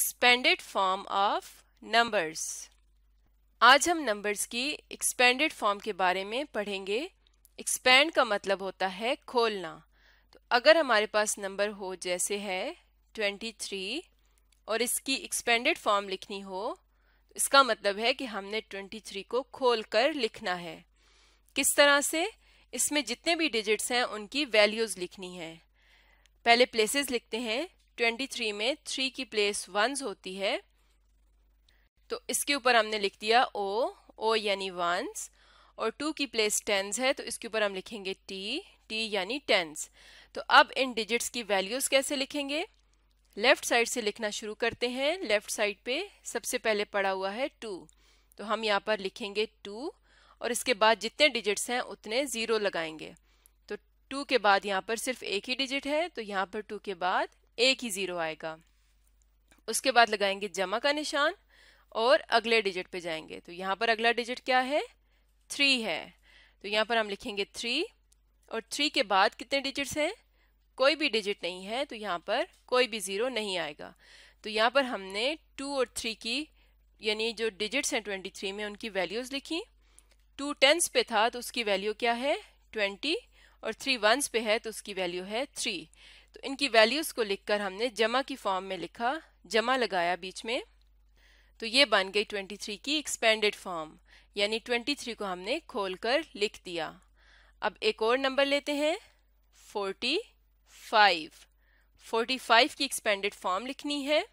expanded form of numbers आज हम numbers की एक्सपेंडेड फॉर्म के बारे में पढ़ेंगे एक्सपेंड का मतलब होता है खोलना तो अगर हमारे पास नंबर हो जैसे है 23 और इसकी एक्सपेंडेड फॉर्म लिखनी हो तो इसका मतलब है कि हमने 23 को खोल कर लिखना है किस तरह से इसमें जितने भी डिजिट्स हैं उनकी वैल्यूज़ लिखनी है पहले प्लेसेस लिखते हैं 23 में थ्री की प्लेस वंस होती है तो इसके ऊपर हमने लिख दिया ओ ओ यानी वंस और टू की प्लेस टेंस है तो इसके ऊपर हम लिखेंगे टी टी यानी टेंस तो अब इन डिजिट्स की वैल्यूज कैसे लिखेंगे लेफ्ट साइड से लिखना शुरू करते हैं लेफ्ट साइड पे सबसे पहले पड़ा हुआ है टू तो हम यहाँ पर लिखेंगे टू और इसके बाद जितने डिजिट्स हैं उतने ज़ीरो लगाएंगे तो टू के बाद यहाँ पर सिर्फ एक ही डिजिट है तो यहाँ पर टू के बाद एक ही ज़ीरो आएगा उसके बाद लगाएंगे जमा का निशान और अगले डिजिट पे जाएंगे तो यहाँ पर अगला डिजिट क्या है थ्री है तो यहाँ पर हम लिखेंगे थ्री और थ्री के बाद कितने डिजिट्स हैं कोई भी डिजिट नहीं है तो यहाँ पर कोई भी ज़ीरो नहीं आएगा तो यहाँ पर हमने टू और थ्री की यानी जो डिजिट्स हैं ट्वेंटी थ्री में उनकी वैल्यूज़ लिखी टू टेंस पे था तो उसकी वैल्यू क्या है ट्वेंटी और थ्री वंस पे है तो उसकी वैल्यू है थ्री तो इनकी वैल्यूज़ को लिखकर हमने जमा की फॉर्म में लिखा जमा लगाया बीच में तो ये बन गई 23 की एक्सपेंडेड फॉर्म यानी 23 को हमने खोलकर लिख दिया अब एक और नंबर लेते हैं 45 45 की एक्सपेंडेड फॉर्म लिखनी है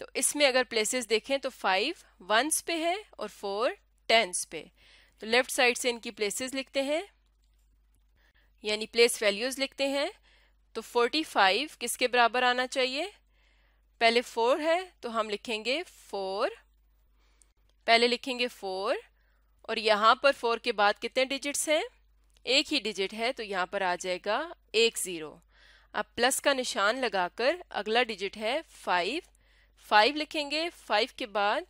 तो इसमें अगर प्लेसेस देखें तो फाइव वंस पे है और फोर टेंस पे तो लेफ्ट साइड से इनकी प्लेसेस लिखते हैं यानी प्लेस वैल्यूज़ लिखते हैं तो 45 किसके बराबर आना चाहिए पहले 4 है तो हम लिखेंगे 4 पहले लिखेंगे 4 और यहाँ पर 4 के बाद कितने डिजिट्स हैं एक ही डिजिट है तो यहाँ पर आ जाएगा एक ज़ीरो अब प्लस का निशान लगाकर अगला डिजिट है फाइव फाइव लिखेंगे फाइव के बाद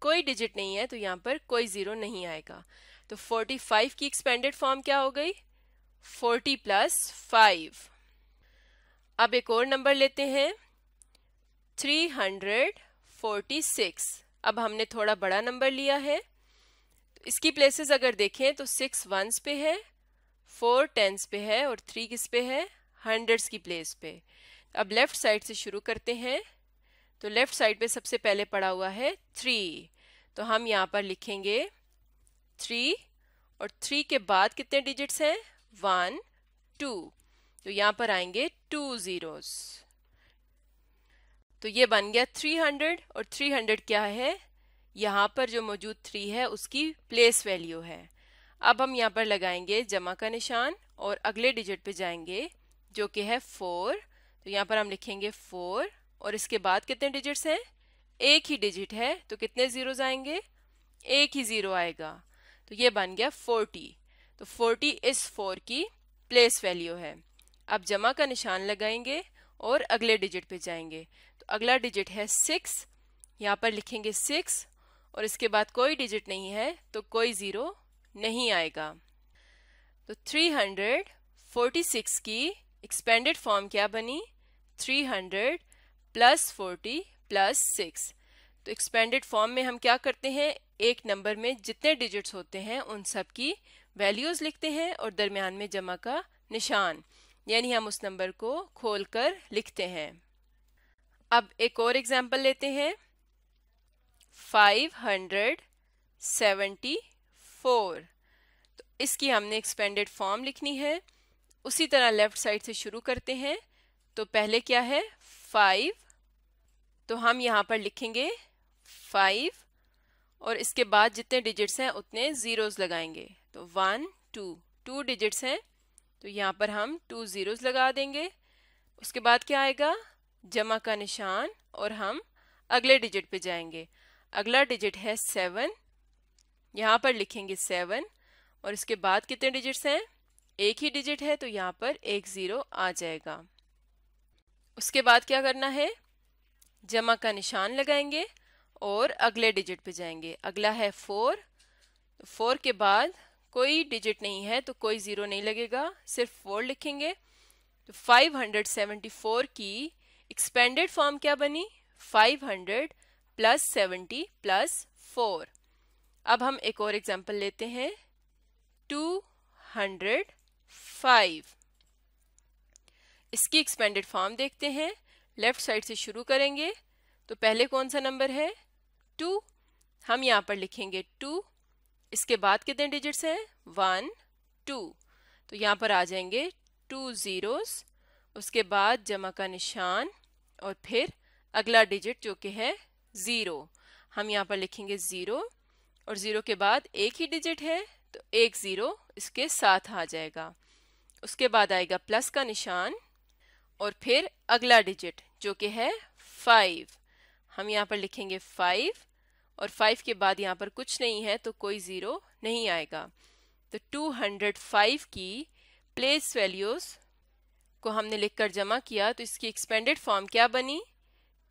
कोई डिजिट नहीं है तो यहाँ पर कोई ज़ीरो नहीं आएगा तो फोर्टी फाइव की एक्सपेंडेड फॉर्म क्या हो गई फोर्टी प्लस फाइव अब एक और नंबर लेते हैं 346 अब हमने थोड़ा बड़ा नंबर लिया है तो इसकी प्लेसेस अगर देखें तो सिक्स वंस पे है फोर टेंस पे है और थ्री किस पे है हंड्रेड्स की प्लेस पे अब लेफ़्ट साइड से शुरू करते हैं तो लेफ़्ट साइड पे सबसे पहले पड़ा हुआ है थ्री तो हम यहाँ पर लिखेंगे थ्री और थ्री के बाद कितने डिजिट्स हैं वन टू तो यहाँ पर आएंगे टू ज़ीरोज़ तो ये बन गया 300 और 300 क्या है यहाँ पर जो मौजूद थ्री है उसकी प्लेस वैल्यू है अब हम यहाँ पर लगाएंगे जमा का निशान और अगले डिजिट पे जाएंगे जो कि है फोर तो यहाँ पर हम लिखेंगे फोर और इसके बाद कितने डिजिट्स हैं एक ही डिजिट है तो कितने ज़ीरोज आएंगे एक ही ज़ीरो आएगा तो ये बन गया फोर्टी तो फोर्टी इस फोर की प्लेस वैल्यू है अब जमा का निशान लगाएंगे और अगले डिजिट पे जाएंगे तो अगला डिजिट है सिक्स यहाँ पर लिखेंगे सिक्स और इसके बाद कोई डिजिट नहीं है तो कोई ज़ीरो नहीं आएगा तो 346 की एक्सपेंडेड फॉर्म क्या बनी 300 प्लस 40 प्लस 6 तो एक्सपेंडेड फॉर्म में हम क्या करते हैं एक नंबर में जितने डिजिट्स होते हैं उन सब की वैल्यूज़ लिखते हैं और दरमियान में जमा का निशान यानी हम उस नंबर को खोलकर लिखते हैं अब एक और एग्जाम्पल लेते हैं फाइव हंड्रेड सेवेंटी फोर तो इसकी हमने एक्सपेंडेड फॉर्म लिखनी है उसी तरह लेफ्ट साइड से शुरू करते हैं तो पहले क्या है फाइव तो हम यहाँ पर लिखेंगे फाइव और इसके बाद जितने डिजिट्स हैं उतने ज़ीरोज़ लगाएंगे तो वन टू टू डिजिट्स हैं तो यहाँ पर हम टू ज़ीरोज़ लगा देंगे उसके बाद क्या आएगा जमा का निशान और हम अगले डिजिट पे जाएंगे अगला डिजिट है सेवन यहाँ पर लिखेंगे सेवन और इसके बाद कितने डिजिट्स हैं एक ही डिजिट है तो यहाँ पर एक ज़ीरो आ जाएगा उसके बाद क्या करना है जमा का निशान लगाएंगे और अगले डिजिट पे जाएंगे अगला है फोर तो फोर के बाद कोई डिजिट नहीं है तो कोई ज़ीरो नहीं लगेगा सिर्फ फोर लिखेंगे तो 574 की एक्सपेंडेड फॉर्म क्या बनी 500 प्लस 70 प्लस 4 अब हम एक और एग्जांपल लेते हैं 205 इसकी एक्सपेंडेड फॉर्म देखते हैं लेफ्ट साइड से शुरू करेंगे तो पहले कौन सा नंबर है 2 हम यहाँ पर लिखेंगे 2 इसके बाद कितने डिजिट्स हैं वन टू तो यहाँ पर आ जाएंगे टू ज़ीरोस उसके बाद जमा का निशान और फिर अगला डिजिट जो कि है ज़ीरो हम यहाँ पर लिखेंगे ज़ीरो और ज़ीरो के बाद एक ही डिजिट है तो एक ज़ीरो इसके साथ आ जाएगा उसके बाद आएगा प्लस का निशान और फिर अगला डिजिट जो कि है फाइव हम यहाँ पर लिखेंगे फाइव और फाइव के बाद यहाँ पर कुछ नहीं है तो कोई ज़ीरो नहीं आएगा तो 205 की प्लेस वैल्यूज़ को हमने लिखकर जमा किया तो इसकी एक्सपेंडेड फॉर्म क्या बनी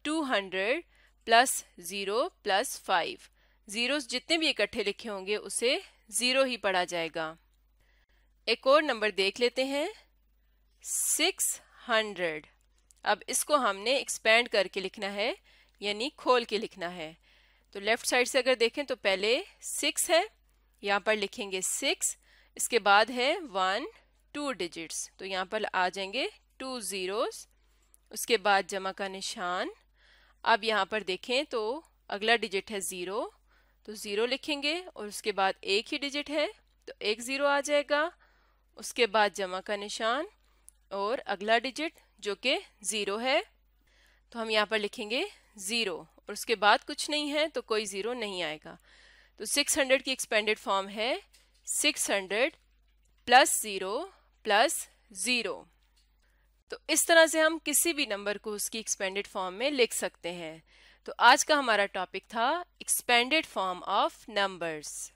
200 plus zero plus five zero जितने भी इकट्ठे लिखे होंगे उसे ज़ीरो ही पढ़ा जाएगा एक और नंबर देख लेते हैं 600 अब इसको हमने एक्सपेंड करके लिखना है यानी खोल के लिखना है तो लेफ्ट साइड से अगर देखें तो पहले सिक्स है यहाँ पर लिखेंगे सिक्स इसके बाद है वन टू डिजिट्स तो यहाँ पर आ जाएंगे टू ज़ीरोस उसके बाद जमा का निशान अब यहाँ पर देखें तो अगला डिजिट है ज़ीरो तो ज़ीरो लिखेंगे और उसके बाद एक ही डिजिट है तो एक ज़ीरो आ जाएगा उसके बाद जमा का निशान और अगला डिजिट जो कि ज़ीरो है तो हम यहाँ पर लिखेंगे ज़ीरो और उसके बाद कुछ नहीं है तो कोई ज़ीरो नहीं आएगा तो 600 की एक्सपेंडेड फॉर्म है 600 प्लस ज़ीरो प्लस ज़ीरो तो इस तरह से हम किसी भी नंबर को उसकी एक्सपेंडेड फॉर्म में लिख सकते हैं तो आज का हमारा टॉपिक था एक्सपेंडेड फॉर्म ऑफ नंबर्स